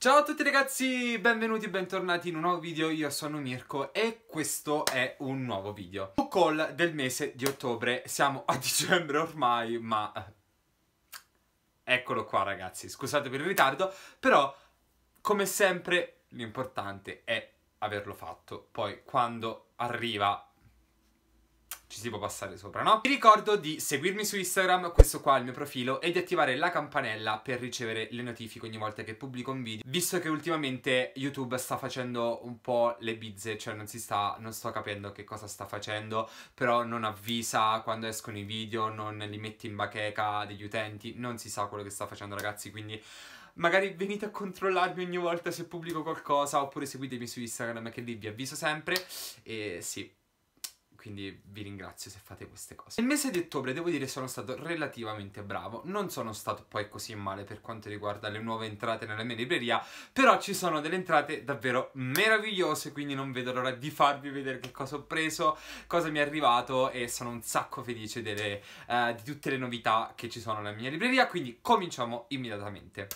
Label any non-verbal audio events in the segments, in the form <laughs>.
Ciao a tutti ragazzi, benvenuti e bentornati in un nuovo video, io sono Mirko e questo è un nuovo video. Call del mese di ottobre, siamo a <laughs> dicembre ormai, ma... Eh, eccolo qua ragazzi, scusate per il ritardo, però come sempre l'importante è averlo fatto. Poi quando arriva ci si può passare sopra, no? Vi ricordo di seguirmi su Instagram, questo qua è il mio profilo, e di attivare la campanella per ricevere le notifiche ogni volta che pubblico un video, visto che ultimamente YouTube sta facendo un po' le bizze, cioè non si sta, non sto capendo che cosa sta facendo, però non avvisa quando escono i video, non li mette in bacheca degli utenti, non si sa quello che sta facendo ragazzi, quindi magari venite a controllarmi ogni volta se pubblico qualcosa oppure seguitemi su Instagram che lì vi avviso sempre e sì quindi vi ringrazio se fate queste cose. Nel mese di ottobre devo dire sono stato relativamente bravo, non sono stato poi così male per quanto riguarda le nuove entrate nella mia libreria, però ci sono delle entrate davvero meravigliose, quindi non vedo l'ora di farvi vedere che cosa ho preso, cosa mi è arrivato e sono un sacco felice delle, uh, di tutte le novità che ci sono nella mia libreria, quindi cominciamo immediatamente.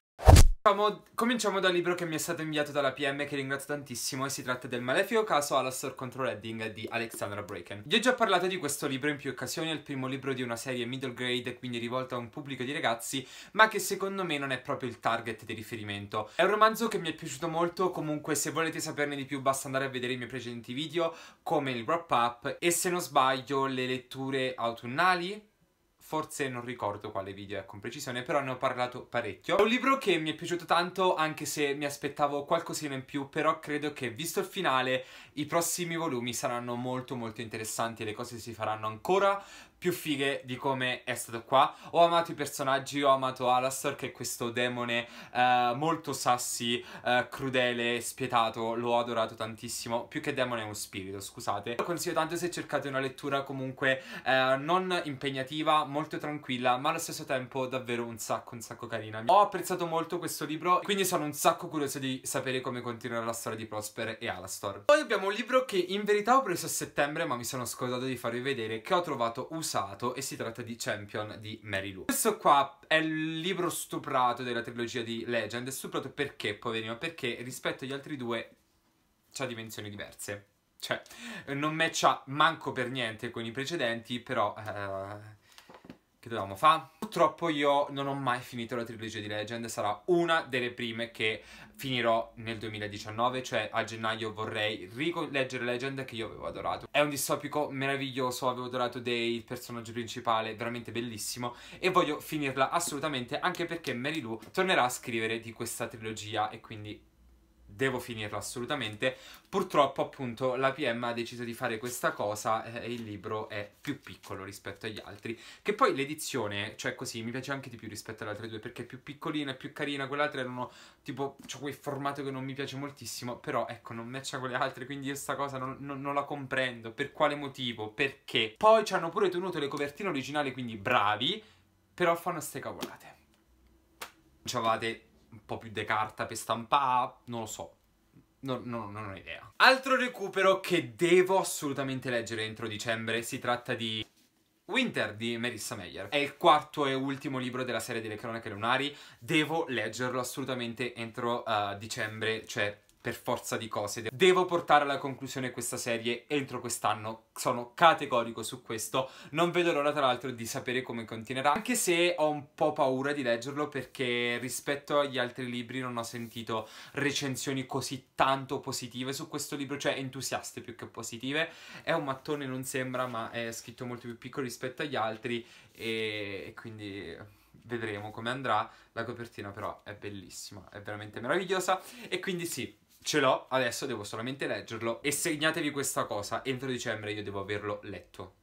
Cominciamo dal libro che mi è stato inviato dalla PM che ringrazio tantissimo e si tratta del malefico caso Alastor contro Redding di Alexandra Braken. Vi ho già parlato di questo libro in più occasioni, è il primo libro di una serie middle grade quindi rivolta a un pubblico di ragazzi ma che secondo me non è proprio il target di riferimento. È un romanzo che mi è piaciuto molto, comunque se volete saperne di più basta andare a vedere i miei precedenti video come il wrap up e se non sbaglio le letture autunnali forse non ricordo quale video è con precisione, però ne ho parlato parecchio. È un libro che mi è piaciuto tanto, anche se mi aspettavo qualcosina in più, però credo che, visto il finale, i prossimi volumi saranno molto molto interessanti e le cose si faranno ancora più fighe di come è stato qua. Ho amato i personaggi, ho amato Alastor che è questo demone eh, molto sassi, eh, crudele, spietato, l'ho adorato tantissimo. Più che demone è un spirito, scusate. Lo consiglio tanto se cercate una lettura comunque eh, non impegnativa, molto tranquilla, ma allo stesso tempo davvero un sacco, un sacco carina. Ho apprezzato molto questo libro, quindi sono un sacco curioso di sapere come continuerà la storia di Prosper e Alastor. Poi abbiamo un libro che in verità ho preso a settembre, ma mi sono scordato di farvi vedere, che ho trovato usato passato e si tratta di Champion di Mary Lou. Questo qua è il libro stuprato della trilogia di Legend, stuprato perché, poverino, perché rispetto agli altri due c'ha dimensioni diverse. Cioè, non matcha manco per niente con i precedenti, però... Uh che dovevamo fare. Purtroppo io non ho mai finito la trilogia di Legend, sarà una delle prime che finirò nel 2019, cioè a gennaio vorrei rileggere Legend che io avevo adorato. È un distopico meraviglioso, avevo adorato Day, il personaggio principale, veramente bellissimo e voglio finirla assolutamente anche perché Mary Lou tornerà a scrivere di questa trilogia e quindi devo finirlo assolutamente. Purtroppo, appunto, la PM ha deciso di fare questa cosa eh, e il libro è più piccolo rispetto agli altri. Che poi l'edizione, cioè così, mi piace anche di più rispetto alle altre due perché è più piccolina, e più carina. Quell'altra era uno tipo, c'ho quel formato che non mi piace moltissimo, però ecco, non matcha con le altre, quindi io sta cosa non, non, non la comprendo. Per quale motivo? Perché? Poi ci hanno pure tenuto le copertine originali, quindi bravi, però fanno ste cavolate. Ciao, avevate un po' più di carta per stampare, non lo so. No, no, non ho idea. Altro recupero che devo assolutamente leggere entro dicembre, si tratta di Winter di Melissa Meyer. È il quarto e ultimo libro della serie delle cronache lunari, devo leggerlo assolutamente entro uh, dicembre, cioè per forza di cose. Devo portare alla conclusione questa serie entro quest'anno, sono categorico su questo, non vedo l'ora tra l'altro di sapere come continuerà, anche se ho un po' paura di leggerlo perché rispetto agli altri libri non ho sentito recensioni così tanto positive su questo libro, cioè entusiaste più che positive, è un mattone non sembra ma è scritto molto più piccolo rispetto agli altri e, e quindi vedremo come andrà. La copertina però è bellissima, è veramente meravigliosa e quindi sì, ce l'ho, adesso devo solamente leggerlo e segnatevi questa cosa, entro dicembre io devo averlo letto.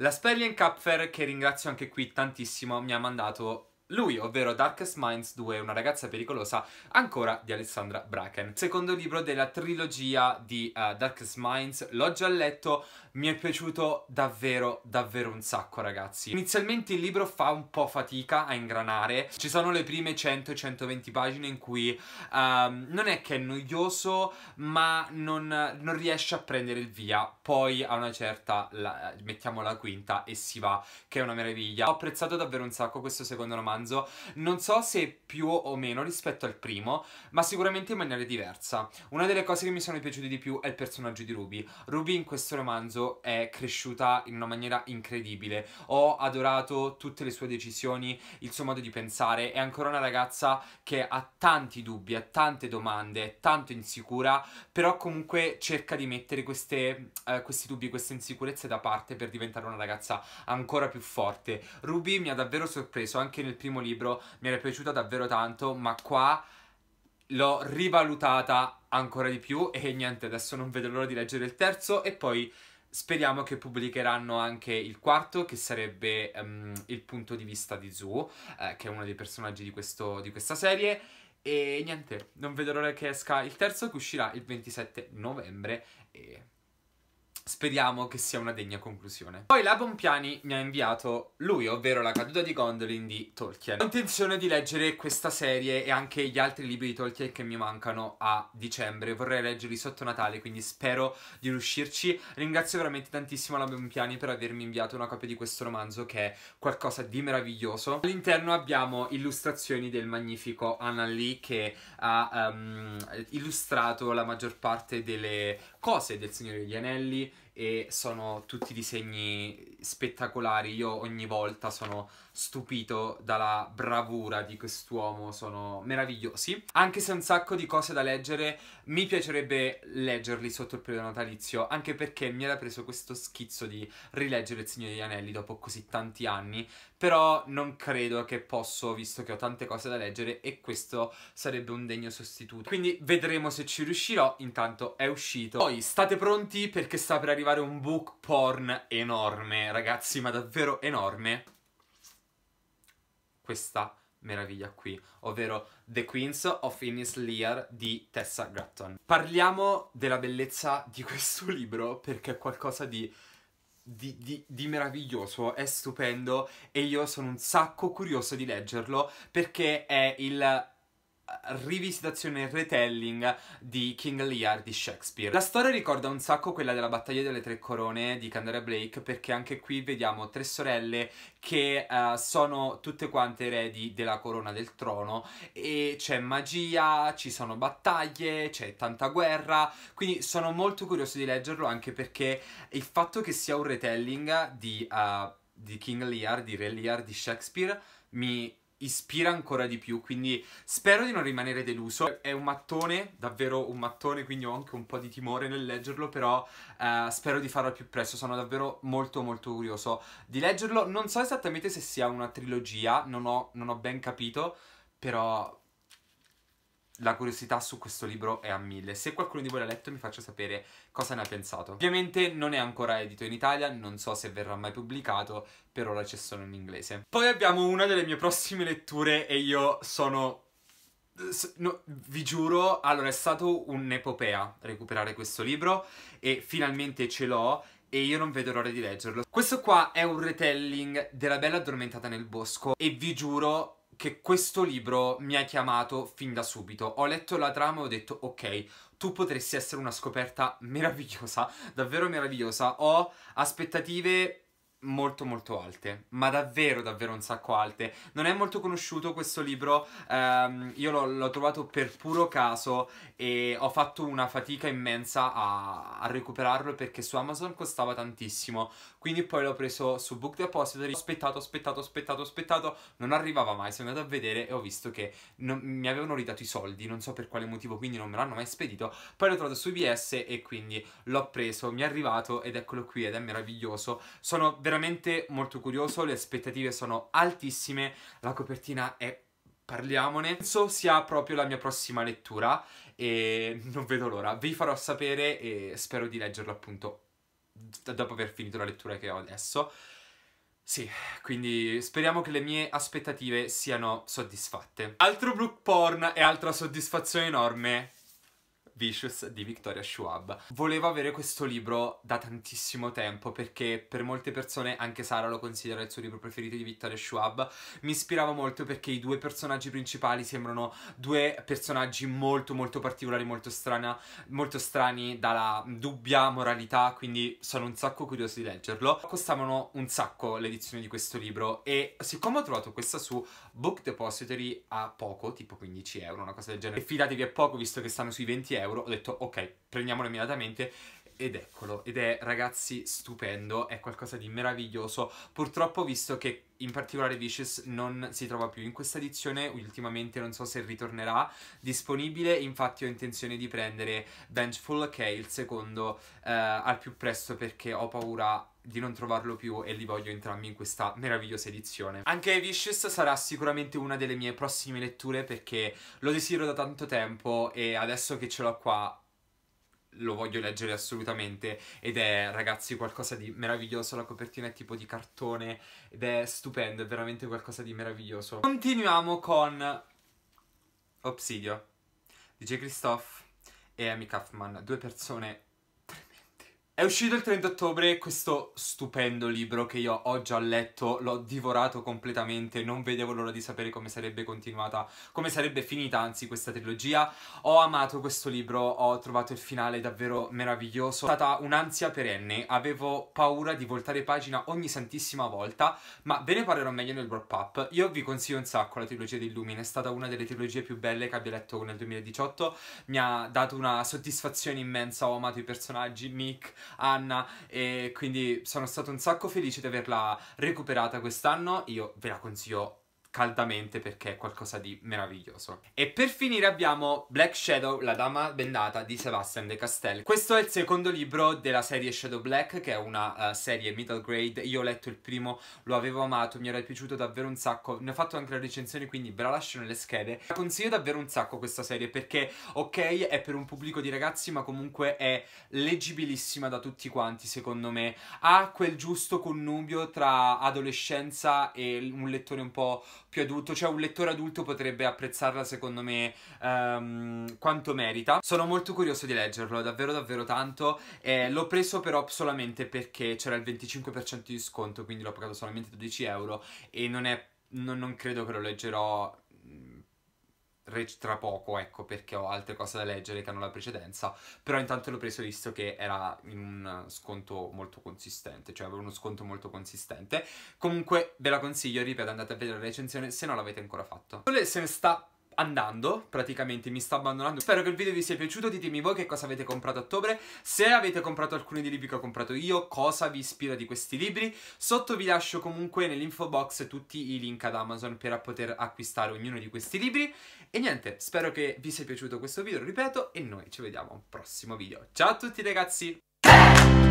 La Spellian Kapfer, che ringrazio anche qui tantissimo, mi ha mandato lui, ovvero Darkest Minds 2, una ragazza pericolosa, ancora di Alessandra Bracken. Secondo libro della trilogia di uh, Darkest Minds, l'ho già letto, mi è piaciuto davvero, davvero un sacco ragazzi. Inizialmente il libro fa un po' fatica a ingranare, ci sono le prime 100-120 pagine in cui uh, non è che è noioso, ma non, non, riesce a prendere il via, poi a una certa, la, mettiamo la quinta e si va, che è una meraviglia. Ho apprezzato davvero un sacco questo secondo romanzo, romanzo, non so se più o meno rispetto al primo, ma sicuramente in maniera diversa. Una delle cose che mi sono piaciute di più è il personaggio di Ruby. Ruby in questo romanzo è cresciuta in una maniera incredibile. Ho adorato tutte le sue decisioni, il suo modo di pensare, è ancora una ragazza che ha tanti dubbi, ha tante domande, è tanto insicura, però comunque cerca di mettere queste, eh, questi dubbi, queste insicurezze da parte per diventare una ragazza ancora più forte. Ruby mi ha davvero sorpreso anche nel primo primo libro mi era piaciuta davvero tanto, ma qua l'ho rivalutata ancora di più e niente, adesso non vedo l'ora di leggere il terzo e poi speriamo che pubblicheranno anche il quarto che sarebbe um, il punto di vista di Zoo, eh, che è uno dei personaggi di, questo, di questa serie. E niente, non vedo l'ora che esca il terzo che uscirà il 27 novembre e Speriamo che sia una degna conclusione. Poi la Bompiani mi ha inviato lui, ovvero La caduta di Gondolin di Tolkien. Ho intenzione di leggere questa serie e anche gli altri libri di Tolkien che mi mancano a dicembre. Vorrei leggerli sotto Natale, quindi spero di riuscirci. Ringrazio veramente tantissimo la Bompiani per avermi inviato una copia di questo romanzo che è qualcosa di meraviglioso. All'interno abbiamo illustrazioni del magnifico Anna Lee che ha um, illustrato la maggior parte delle cose del Signore degli Anelli e sono tutti disegni spettacolari. Io ogni volta sono stupito dalla bravura di quest'uomo, sono meravigliosi. Anche se un sacco di cose da leggere, mi piacerebbe leggerli sotto il periodo natalizio, anche perché mi era preso questo schizzo di rileggere Il Signore degli Anelli dopo così tanti anni, però non credo che posso, visto che ho tante cose da leggere e questo sarebbe un degno sostituto. Quindi vedremo se ci riuscirò, intanto è uscito. Poi state pronti perché sta per arrivare un book porn enorme, ragazzi, ma davvero enorme questa meraviglia qui, ovvero The Queens of Innis Lear di Tessa Gratton. Parliamo della bellezza di <laughs> questo libro perché è qualcosa di di, di, di, meraviglioso, è stupendo e io sono un sacco curioso di leggerlo perché è il rivisitazione e retelling di King Lear di Shakespeare. La storia ricorda un sacco quella della battaglia delle tre corone di Candela Blake perché anche qui vediamo tre sorelle che uh, sono tutte quante eredi della corona del trono e c'è magia, ci sono battaglie, c'è tanta guerra, quindi sono molto curioso di leggerlo anche perché il fatto che sia un retelling di, uh, di King Lear, di Re Lear, di Shakespeare mi ispira ancora di più, quindi spero di non rimanere deluso. È un mattone, davvero un mattone, quindi ho anche un po' di timore nel leggerlo, però eh, spero di farlo al più presto, sono davvero molto molto curioso di leggerlo. Non so esattamente se sia una trilogia, non ho, non ho ben capito, però la curiosità su questo libro è a mille. Se qualcuno di voi l'ha letto mi faccia sapere cosa ne ha pensato. Ovviamente non è ancora edito in Italia, non so se verrà mai pubblicato, per ora c'è solo in inglese. Poi abbiamo una delle mie prossime letture e io sono... No, vi giuro, allora è stato un'epopea recuperare questo libro e finalmente ce l'ho e io non vedo l'ora di leggerlo. Questo qua è un retelling della Bella Addormentata nel Bosco e vi giuro che questo libro mi ha chiamato fin da subito. Ho letto la trama e ho detto ok, tu potresti essere una scoperta meravigliosa, davvero meravigliosa. Ho aspettative molto molto alte, ma davvero davvero un sacco alte. Non è molto conosciuto questo libro, ehm, io l'ho, l'ho, trovato per puro caso e ho fatto una fatica immensa a, a, recuperarlo perché su Amazon costava tantissimo, quindi poi l'ho preso su Book Depository, ho aspettato, aspettato, aspettato, aspettato, non arrivava mai, sono andato a vedere e ho visto che non, mi avevano ridato i soldi, non so per quale motivo, quindi non me l'hanno mai spedito, poi l'ho trovato su IBS e quindi l'ho preso, mi è arrivato ed eccolo qui ed è meraviglioso, sono veramente veramente molto curioso, le aspettative sono altissime, la copertina è parliamone. Penso sia proprio la mia prossima lettura e non vedo l'ora. Vi farò sapere e spero di leggerlo appunto dopo aver finito la lettura che ho adesso. Sì, quindi speriamo che le mie aspettative siano soddisfatte. Altro brook porn e altra soddisfazione enorme Vicious di Victoria Schwab. Volevo avere questo libro da tantissimo tempo perché per molte persone, anche Sara lo considera il suo libro preferito di Victoria Schwab, mi ispirava molto perché i due personaggi principali sembrano due personaggi molto molto particolari, molto, strana, molto strani dalla dubbia moralità, quindi sono un sacco curioso di leggerlo. Costavano un sacco l'edizione di questo libro e siccome ho trovato questa su Book Depository a poco, tipo 15 euro, una cosa del genere, e fidatevi a poco visto che stanno sui 20 euro, euro, ho detto ok, prendiamolo immediatamente ed eccolo, ed è ragazzi stupendo, è qualcosa di meraviglioso, purtroppo visto che in particolare Vicious non si trova più in questa edizione, ultimamente non so se ritornerà disponibile, infatti ho intenzione di prendere Vengeful che è il secondo eh, al più presto perché ho paura di non trovarlo più e li voglio entrambi in questa meravigliosa edizione. Anche Vicious sarà sicuramente una delle mie prossime letture perché lo desidero da tanto tempo e adesso che ce l'ho qua lo voglio leggere assolutamente ed è ragazzi qualcosa di meraviglioso la copertina è tipo di cartone ed è stupendo è veramente qualcosa di meraviglioso continuiamo con Obsidio di J. Christoph e Amy Kaufman due persone è uscito il 30 ottobre questo stupendo libro che io ho già letto, l'ho divorato completamente, non vedevo l'ora di sapere come sarebbe continuata, come sarebbe finita anzi questa trilogia. Ho amato questo libro, ho trovato il finale davvero meraviglioso. È stata un'ansia perenne, avevo paura di voltare pagina ogni santissima volta, ma ve ne parlerò meglio nel wrap up. Io vi consiglio un sacco la trilogia di Illumine, è stata una delle trilogie più belle che abbia letto nel 2018, mi ha dato una soddisfazione immensa, ho amato i personaggi, Mick... Anna e quindi sono stato un sacco felice di averla recuperata quest'anno, io ve la consiglio caldamente perché è qualcosa di meraviglioso. E per finire abbiamo Black Shadow, la dama bendata di Sebastian De Castel. Questo è il secondo libro della serie Shadow Black, che è una uh, serie middle grade. Io ho letto il primo, lo avevo amato, mi era piaciuto davvero un sacco. Ne ho fatto anche la recensione, quindi ve la lascio nelle schede. La consiglio davvero un sacco questa serie perché, ok, è per un pubblico di ragazzi, ma comunque è leggibilissima da tutti quanti, secondo me. Ha quel giusto connubio tra adolescenza e un lettore un po' più adulto, cioè un lettore adulto potrebbe apprezzarla secondo me um, quanto merita. Sono molto curioso di leggerlo, davvero davvero tanto, eh, l'ho preso però solamente perché c'era il 25% di sconto, quindi l'ho pagato solamente 12 euro e non è non, non, credo che lo leggerò tra poco, ecco, perché ho altre cose da leggere che hanno la precedenza, però intanto l'ho preso visto che era in un sconto molto consistente, cioè aveva uno sconto molto consistente. Comunque ve la consiglio, ripeto, andate a vedere la recensione se non l'avete ancora fatto. Se ne sta andando, praticamente mi sto abbandonando. Spero che il video vi sia piaciuto, ditemi voi che cosa avete comprato a ottobre, se avete comprato alcuni dei libri che ho comprato io, cosa vi ispira di questi libri. Sotto vi lascio comunque nell'info box tutti i link ad Amazon per poter acquistare ognuno di questi libri. E niente, spero che vi sia piaciuto questo video, ripeto, e noi ci vediamo al prossimo video. Ciao a tutti ragazzi!